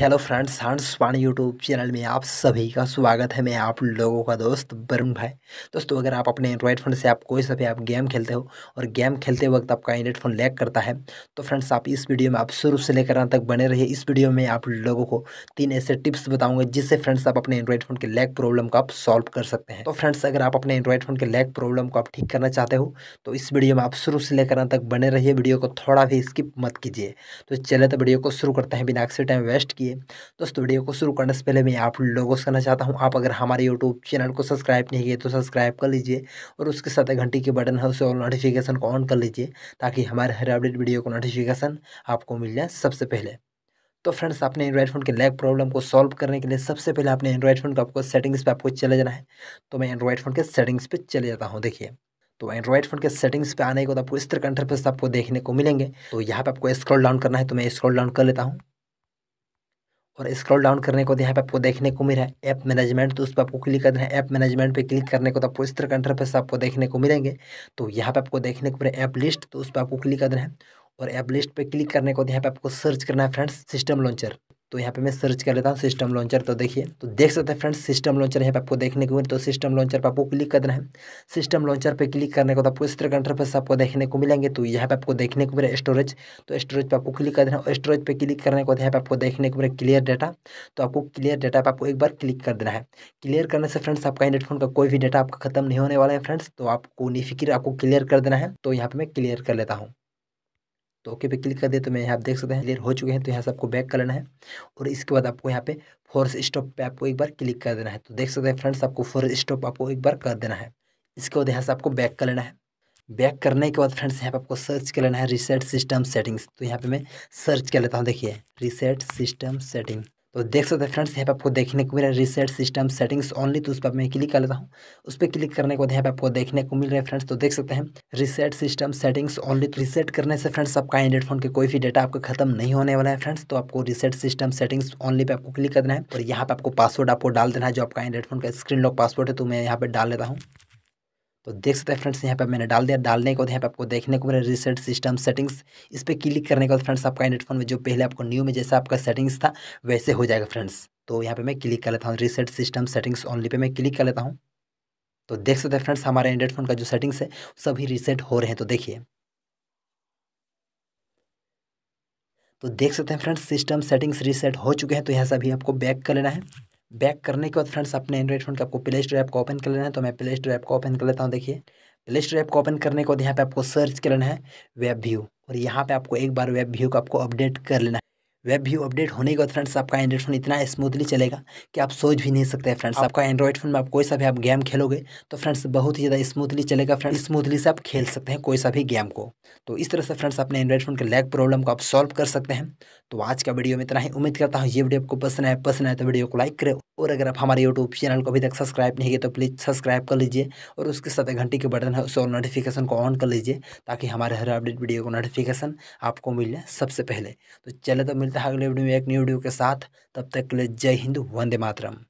hello friends हांड्स वाणी YouTube channel में आप सभी का स्वागत है मैं आप लोगों का दोस्त वरुण भाई दोस्तों अगर आप अपने एंड्रॉयड फ़ोन से आप कोई सा भी आप गेम खेलते हो और गेम खेलते वक्त आपका एंड्रॉयड फ़ोन लैग करता है तो फ्रेंड्स आप इस वीडियो में आप शुरू से लेकर अंत तक बने रहिए इस वीडियो में आप लोगों को तीन ऐसे टिप्स बताऊँगा जिससे फ्रेंड्स आप अपने एंड्रॉयड फ़ोन के लैग प्रॉब्लम को आप सॉल्व कर सकते हैं तो फ्रेंड्स अगर आप अपने एंड्रॉयड फ़ोन के लैग प्रॉब्लम को आप ठीक करना चाहते हो तो इस वीडियो में आप शुरू से लेकर अंत तक बने रहिए वीडियो को थोड़ा भी स्किप मत कीजिए तो चले तो वीडियो को शुरू करते हैं बिना अक्सर टाइम वेस्ट है दोस्तों वीडियो को शुरू करने से पहले मैं आप लोगों से कहना चाहता हूँ आप अगर हमारे यूट्यूब चैनल को सब्सक्राइब नहीं किए तो सब्सक्राइब कर लीजिए और उसके साथ घंटी के बटन है उसे और नोटिफिकेशन को ऑन कर लीजिए ताकि हमारे हर अपडेट वीडियो को नोटिफिकेशन आपको मिल जाए सबसे पहले तो फ्रेंड्स आपने एंड्रॉइड फ़ोन के लैग प्रॉब्लम को सॉल्व करने के लिए सबसे पहले आपने एंड्रॉइड फ़ोन को आपको सेटिंग्स पे आपको चले जाना है तो मैं एंड्रॉइड फ़ोन के सेटिंग्स पे चले जाता हूँ देखिए तो एंड्रॉइड फ़ोन के सेटिंग्स पे आने के बाद आपको इस तरह का इंटरफेस आपको देखने को मिलेंगे तो यहाँ पे आपको स्क्रॉल डाउन करना है तो मैं स्क्रॉल डाउन कर लेता हूँ और स्क्रॉल डाउन करने को यहाँ पे आपको देखने को मिल रहा है ऐप मैनेजमेंट तो उस पर आपको क्लिक करना है ऐप मैनेजमेंट पे क्लिक करने को तो आपको इस तरह का इंटरफेस आपको देखने को मिलेंगे तो यहाँ पे आपको देखने को मिल रहा है ऐप लिस्ट तो उस पर आपको क्लिक करना है और ऐप लिस्ट पे क्लिक करने को यहाँ पे आपको सर्च करना है फ्रेंड्स सिस्टम लॉन्चर तो यहाँ पे मैं सर्च कर लेता हूँ सिस्टम लॉन्चर तो देखिए तो देख सकते हैं फ्रेंड्स सिस्टम लॉन्चर यहाँ पे आपको देखने को मिले तो सिस्टम लॉन्चर पर आपको क्लिक करना है सिस्टम लॉन्चर पे क्लिक करने को तो आपको इस तरह का इंटरफेस आपको देखने को मिलेंगे तो यहाँ पे आपको देखने को मिले स्टोरेज तो स्टोरेज पर आपको क्लिक करना है और स्टोरेज पर क्लिक करने को यहाँ पे आपको देखने को मिले क्लियर डाटा तो आपको क्लियर डाटा पर आपको एक बार क्लिक कर देना है क्लियर करने से फ्रेंड्स आपका हेडफोन का कोई भी डाटा आपका खत्म नहीं होने वाला है फ्रेंड्स तो आपको फिक्र आपको क्लियर कर देना है तो यहाँ पर मैं क्लियर कर लेता हूँ तो ओके पे क्लिक कर दे तो मैं यहाँ देख सकते हैं क्लियर हो चुके हैं तो यहाँ से आपको बैक कर लेना है और इसके बाद आपको यहाँ पे फोर्स स्टॉप पे आपको एक बार क्लिक कर देना है तो देख सकते हैं फ्रेंड्स आपको फोर्स स्टॉप आपको एक बार कर देना है इसके बाद यहाँ से आपको बैक कर लेना है बैक करने के बाद फ्रेंड्स यहाँ पे आपको सर्च कर लेना है रिसेट सिस्टम सेटिंग्स तो यहाँ पे मैं सर्च कर लेता हूँ देखिए रिसेट सिस्टम सेटिंग तो देख सकते हैं फ्रेंड्स यहाँ पे आपको देखने को मिल रहा है रिसेट सिस्टम सेटिंग्स ओनली तो उस पर मैं क्लिक कर लेता हूँ उस पर क्लिक करने के बाद यहाँ पे आपको देखने को मिल रहा है फ्रेंड्स तो देख सकते हैं रिसेट सिस्टम सेटिंग्स ओनली तो रिसेट करने से फ्रेंड्स आपका एंड्रॉइड फोन के कोई भी डेटा आपका खत्म नहीं होने वाला है फ्रेंड्स तो आपको reset system settings only pay आपको क्लिक करना है और यहाँ पर आपको पासवर्ड आपको डाल देना है जो आपका एंड्रॉइड फोन का स्क्रीन लॉक पासवर्ड है तो मैं यहाँ पर डाल लेता हूँ तो देख सकते हैं फ्रेंड्स यहाँ पे मैंने डाल दिया डालने के बाद यहाँ पे आपको देखने को मेरे रिसेट सिस्टम सेटिंग्स इस पर क्लिक करने के बाद फ्रेंड्स आपका एंड्रॉइड फोन में जो पहले आपको न्यू में जैसा आपका सेटिंग्स था वैसे हो जाएगा फ्रेंड्स तो यहाँ पे मैं क्लिक कर लेता हूँ reset system settings only pay मैं क्लिक कर लेता हूँ तो देख सकते हैं फ्रेंड्स हमारे एंड्रॉइड फोन का जो सेटिंग्स है सभी रिसेट हो रहे हैं तो देखिए तो देख सकते हैं फ्रेंड्स सिस्टम सेटिंग्स रिसेट हो चुके हैं तो यहाँ से अभी आपको बैक कर लेना है बैक करने के बाद फ्रेंड्स अपने एंड्रॉइड फ़ोन के आपको प्ले स्टोर ऐप को ओपन कर लेना है तो मैं प्ले स्टोर ऐप को ओपन कर लेता हूँ देखिए प्ले स्टोर ऐप को ओपन करने के बाद यहाँ पे आपको सर्च कर लेना है वेब व्यू और यहाँ पे आपको एक बार वेब व्यू को आपको अपडेट कर लेना है वेब भी अपडेट होने के बाद फ्रेंड्स आपका एंड्रॉइड फोन इतना स्मूथली चलेगा कि आप सोच भी नहीं सकते फ्रेंड्स आपका एंड्रॉइड फोन में आप कोई सा भी आप गेम खेलोगे तो फ्रेंड्स बहुत ही ज़्यादा स्मूथली चलेगा फ्रेंड्स स्मूथली से आप खेल सकते हैं कोई सा भी गेम को तो इस तरह से फ्रेंड्स अपने एंड्रॉइड फोन के लैग प्रॉब्लम को आप सॉल्व कर सकते हैं तो आज का वीडियो में इतना ही उम्मीद करता हूँ ये वीडियो आपको पसंद आए पसंद आए तो वीडियो को लाइक करें और अगर आप हमारे यूट्यूब चैनल को अभी तक सब्सक्राइब नहीं किए तो प्लीज़ सब्सक्राइब कर लीजिए और उसके साथ घंटी के बटन है उस और नोटिफिकेशन को ऑन कर लीजिए ताकि हमारे हर अपडेट वीडियो को नोटिफिकेशन आपको जाए सबसे पहले तो चले तो मिलते मिलता है अगले वीडियो में एक न्यू वीडियो के साथ तब तक के लिए जय हिंद वंदे मातरम